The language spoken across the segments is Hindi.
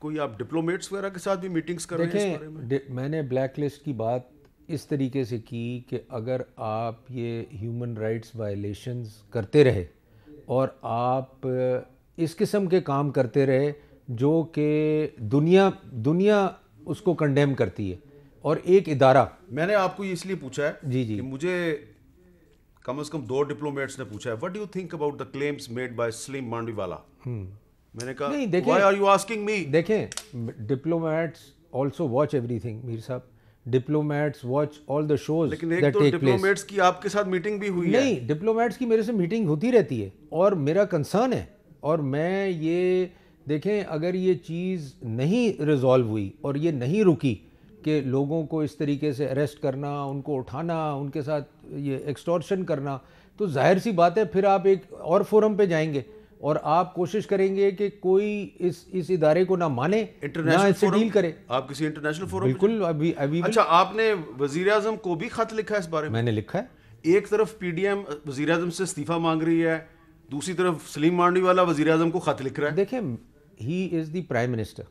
कोई आप डिप्लोमेट्स वगैरह के साथ भी मीटिंग्स कर रहे हैं इस बारे में मैंने ब्लैक लिस्ट की बात इस तरीके से की कि अगर आप ये ह्यूमन राइट्स वायलेशंस करते रहे और आप इस किस्म के काम करते रहे जो कि दुनिया दुनिया उसको कंडेम करती है और एक इदारा मैंने आपको ये इसलिए पूछा है जी जी कि मुझे कम से कम दो डिप्लोमेट्स ने पूछा है what do you think about the claims made by Salim Mandviwalla मैंने कहा नहीं देखें आर यू आस्किंग मी देखें diplomats also watch everything Mir साहब diplomats watch all the shows लेकिन तो की आपके साथ मीटिंग भी हुई नहीं डिप्लोमैट्स की मेरे से मीटिंग होती रहती है और मेरा कंसर्न है और मैं ये देखें अगर ये चीज़ नहीं रिजॉल्व हुई और ये नहीं रुकी कि लोगों को इस तरीके से अरेस्ट करना उनको उठाना उनके साथ ये एक्सटॉर्शन करना तो जाहिर सी बात है फिर आप एक और फोरम पे जाएंगे और आप कोशिश करेंगे कि कोई इस इस इदारे को ना माने इंटरनेशनल डील करे आप किसी इंटरनेशनल फोरम बिल्कुल अभी अभी अच्छा आपने वजीर आजम को भी खत लिखा है इस बारे में मैंने लिखा है एक तरफ पीडीएम डी एम वजीर आजम से इस्तीफा मांग रही है दूसरी तरफ सलीम मांडी वाला वजीर आजम को खत लिख रहा है देखिये he is the prime minister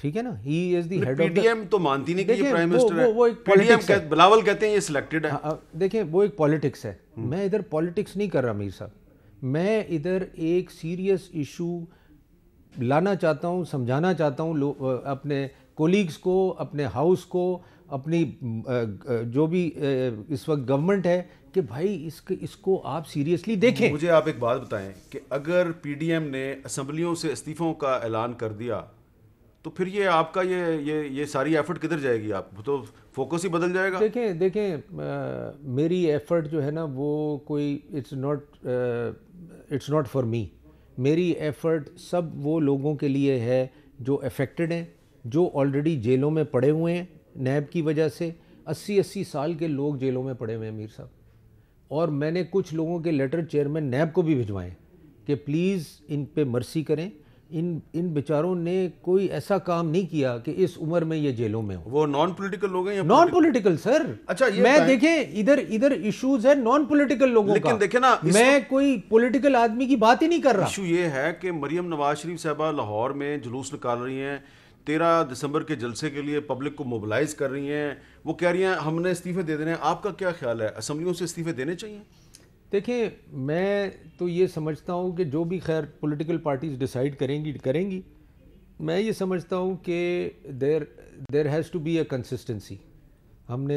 ठीक है ना he is the head of PDM तो मानती नहीं कि ये प्राइम मिनिस्टर है वो एक पॉलिटिक्स कह, बिलावल कहते हैं ये सिलेक्टेड है हाँ, हाँ, देखिए वो एक पॉलिटिक्स है हम्म। मैं इधर पॉलिटिक्स नहीं कर रहा मीर साहब मैं इधर एक सीरियस इशू लाना चाहता हूँ समझाना चाहता हूँ अपने कोलीग्स को अपने हाउस को अपनी जो भी इस वक्त गवर्नमेंट है कि भाई इसके इसको आप सीरियसली देखें मुझे आप एक बात बताएं कि अगर पीडीएम ने असम्बलियों से इस्तीफ़ों का ऐलान कर दिया तो फिर ये आपका ये ये ये सारी एफर्ट किधर जाएगी आप तो फोकस ही बदल जाएगा देखें देखें आ, मेरी एफर्ट जो है ना वो कोई it's not it's not for me मेरी एफ़र्ट सब वो लोगों के लिए है जो अफेक्टेड हैं जो ऑलरेडी जेलों में पड़े हुए हैं नैब की वजह से अस्सी अस्सी साल के लोग जेलों में पड़े हुए हैं मीर साहब और मैंने कुछ लोगों के लेटर चेयरमैन नैब को भी भिजवाएं कि प्लीज़ इन पे मर्सी करें इन इन बेचारों ने कोई ऐसा काम नहीं किया कि इस उम्र में ये जेलों में हो वो नॉन पॉलिटिकल लोग हैं नॉन पॉलिटिकल सर अच्छा ये मैं देखे इधर इधर इश्यूज है नॉन पॉलिटिकल लोगों लेकिन देखे ना मैं कोई पॉलिटिकल आदमी की बात ही नहीं कर रहा इशू ये है कि मरियम नवाज शरीफ साहबा लाहौर में जुलूस निकाल रही है तेरह दिसंबर के जलसे के लिए पब्लिक को मोबिलाइज कर रही हैं वो कह रही हैं हमने इस्तीफे दे देने आपका क्या ख्याल है असम्बलियों से इस्तीफे देने चाहिए देखिए मैं तो ये समझता हूँ कि जो भी खैर पॉलिटिकल पार्टीज़ डिसाइड करेंगी करेंगी मैं ये समझता हूँ कि there there has to be a consistency हमने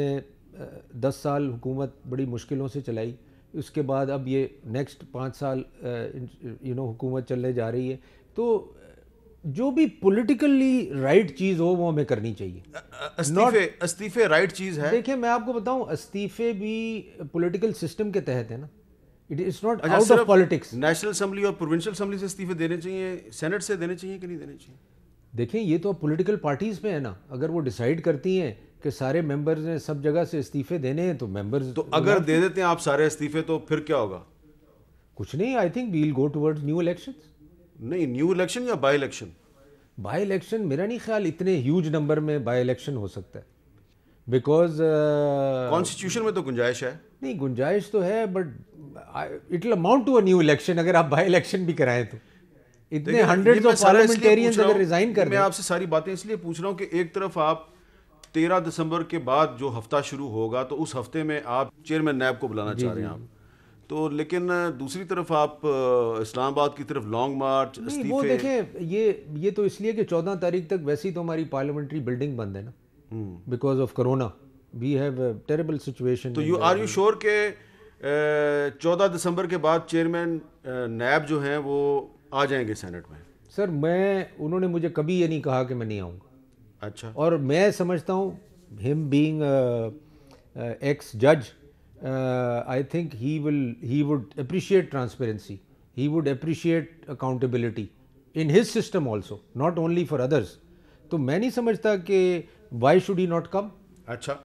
दस साल हुकूमत बड़ी मुश्किलों से चलाई उसके बाद अब ये नेक्स्ट पाँच साल यू नो हुकूमत चलने जा रही है तो जो भी पॉलिटिकली राइट चीज़ हो वो हमें करनी चाहिए अस्तीफे अस्तीफे राइट चीज़ है देखिए मैं आपको बताऊं अस्तीफे भी पॉलिटिकल सिस्टम के तहत है ना it is not out of politics national assembly और प्रोविंशियल असेंबली से इस्तीफे देने चाहिए सेनेट से देने चाहिए कि नहीं देने चाहिए देखें ये तो पॉलिटिकल पार्टीज में है ना अगर वो डिसाइड करती हैं कि सारे मेंबर्स ने सब जगह से इस्तीफे देने हैं तो मेंबर्स तो अगर दे देते हैं आप सारे इस्तीफे तो फिर क्या होगा कुछ नहीं I think we'll go towards new election नहीं न्यू इलेक्शन या बाई इलेक्शन बाई इलेक्शन मेरा नहीं ख्याल इतने ह्यूज नंबर में बाई इलेक्शन हो सकता है बिकॉज कॉन्स्टिट्यूशन uh, में तो गुंजाइश है नहीं गुंजाइश तो है but it will amount to a new election अगर आप बाई इलेक्शन भी कराएं तो इतने हंड्रेड ऑफ पार्लियामेंटेरियंस अगर रिजाइन कर मैं आपसे सारी बातें इसलिए पूछ रहा हूँ कि एक तरफ आप तेरह दिसंबर के बाद जो हफ्ता शुरू होगा तो उस हफ्ते में आप चेयरमैन नैब को बुलाना चाह रहे हैं आप तो लेकिन दूसरी तरफ आप इस्लामाबाद की तरफ लॉन्ग मार्च वो देखें ये ये तो इसलिए कि चौदह तारीख तक वैसे ही तो हमारी पार्लियामेंट्री बिल्डिंग बंद है ना because of corona we have terrible situation तो यू आर यू श्योर के चौदह दिसंबर के बाद चेयरमैन नैब जो हैं वो आ जाएंगे सेनेट में सर मैं उन्होंने मुझे कभी ये नहीं कहा कि मैं नहीं आऊँगा अच्छा और मैं समझता हूँ हिम बींग एक्स जज I think he will he would appreciate transparency he would appreciate accountability in his system also not only for others तो मैं नहीं समझता कि why should he not come अच्छा